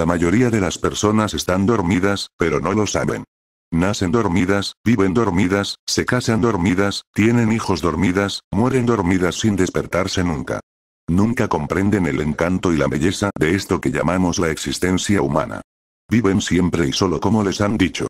La mayoría de las personas están dormidas, pero no lo saben. Nacen dormidas, viven dormidas, se casan dormidas, tienen hijos dormidas, mueren dormidas sin despertarse nunca. Nunca comprenden el encanto y la belleza de esto que llamamos la existencia humana. Viven siempre y solo como les han dicho.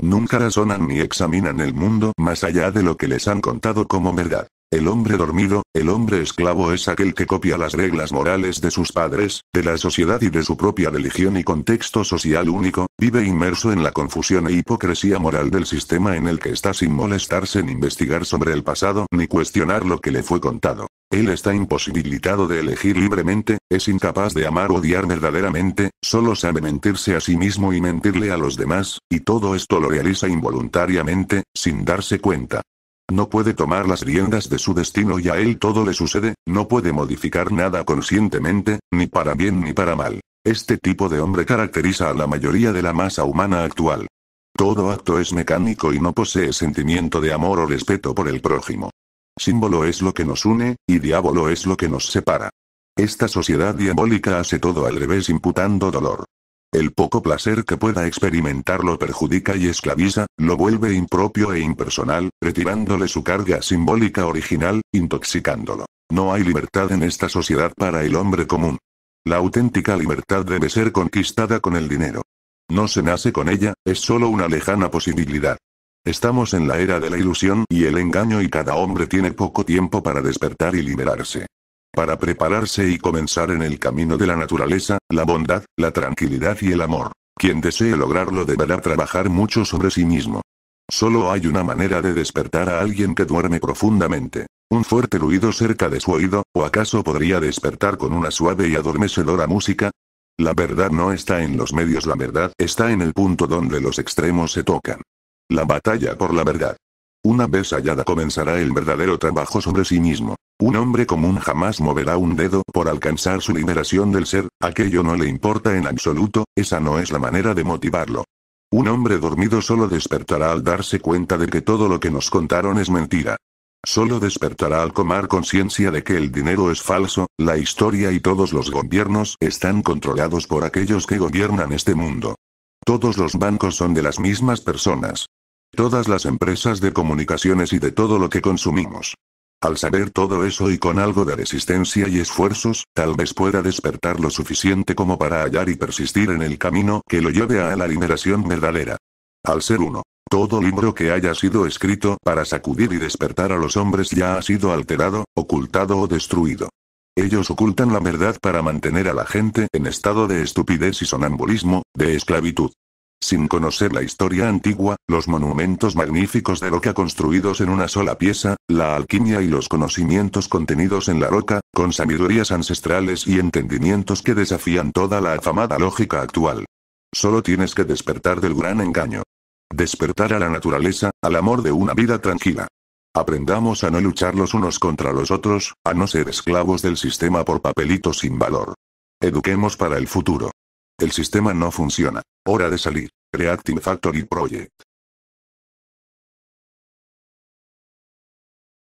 Nunca razonan ni examinan el mundo más allá de lo que les han contado como verdad. El hombre dormido, el hombre esclavo es aquel que copia las reglas morales de sus padres, de la sociedad y de su propia religión y contexto social único, vive inmerso en la confusión e hipocresía moral del sistema en el que está sin molestarse en investigar sobre el pasado ni cuestionar lo que le fue contado. Él está imposibilitado de elegir libremente, es incapaz de amar o odiar verdaderamente, solo sabe mentirse a sí mismo y mentirle a los demás, y todo esto lo realiza involuntariamente, sin darse cuenta. No puede tomar las riendas de su destino y a él todo le sucede, no puede modificar nada conscientemente, ni para bien ni para mal. Este tipo de hombre caracteriza a la mayoría de la masa humana actual. Todo acto es mecánico y no posee sentimiento de amor o respeto por el prójimo. Símbolo es lo que nos une, y diablo es lo que nos separa. Esta sociedad diabólica hace todo al revés imputando dolor, el poco placer que pueda experimentar lo perjudica y esclaviza, lo vuelve impropio e impersonal, retirándole su carga simbólica original, intoxicándolo. No hay libertad en esta sociedad para el hombre común. La auténtica libertad debe ser conquistada con el dinero. No se nace con ella, es solo una lejana posibilidad. Estamos en la era de la ilusión y el engaño y cada hombre tiene poco tiempo para despertar y liberarse. Para prepararse y comenzar en el camino de la naturaleza, la bondad, la tranquilidad y el amor. Quien desee lograrlo deberá trabajar mucho sobre sí mismo. Solo hay una manera de despertar a alguien que duerme profundamente. Un fuerte ruido cerca de su oído, o acaso podría despertar con una suave y adormecedora música. La verdad no está en los medios, la verdad está en el punto donde los extremos se tocan. La batalla por la verdad. Una vez hallada comenzará el verdadero trabajo sobre sí mismo. Un hombre común jamás moverá un dedo por alcanzar su liberación del ser, aquello no le importa en absoluto, esa no es la manera de motivarlo. Un hombre dormido solo despertará al darse cuenta de que todo lo que nos contaron es mentira. Solo despertará al tomar conciencia de que el dinero es falso, la historia y todos los gobiernos están controlados por aquellos que gobiernan este mundo. Todos los bancos son de las mismas personas todas las empresas de comunicaciones y de todo lo que consumimos. Al saber todo eso y con algo de resistencia y esfuerzos, tal vez pueda despertar lo suficiente como para hallar y persistir en el camino que lo lleve a la liberación verdadera. Al ser uno. Todo libro que haya sido escrito para sacudir y despertar a los hombres ya ha sido alterado, ocultado o destruido. Ellos ocultan la verdad para mantener a la gente en estado de estupidez y sonambulismo, de esclavitud. Sin conocer la historia antigua, los monumentos magníficos de roca construidos en una sola pieza, la alquimia y los conocimientos contenidos en la roca, con sabidurías ancestrales y entendimientos que desafían toda la afamada lógica actual. Solo tienes que despertar del gran engaño. Despertar a la naturaleza, al amor de una vida tranquila. Aprendamos a no luchar los unos contra los otros, a no ser esclavos del sistema por papelitos sin valor. Eduquemos para el futuro. El sistema no funciona. Hora de salir. Creative Factory Project.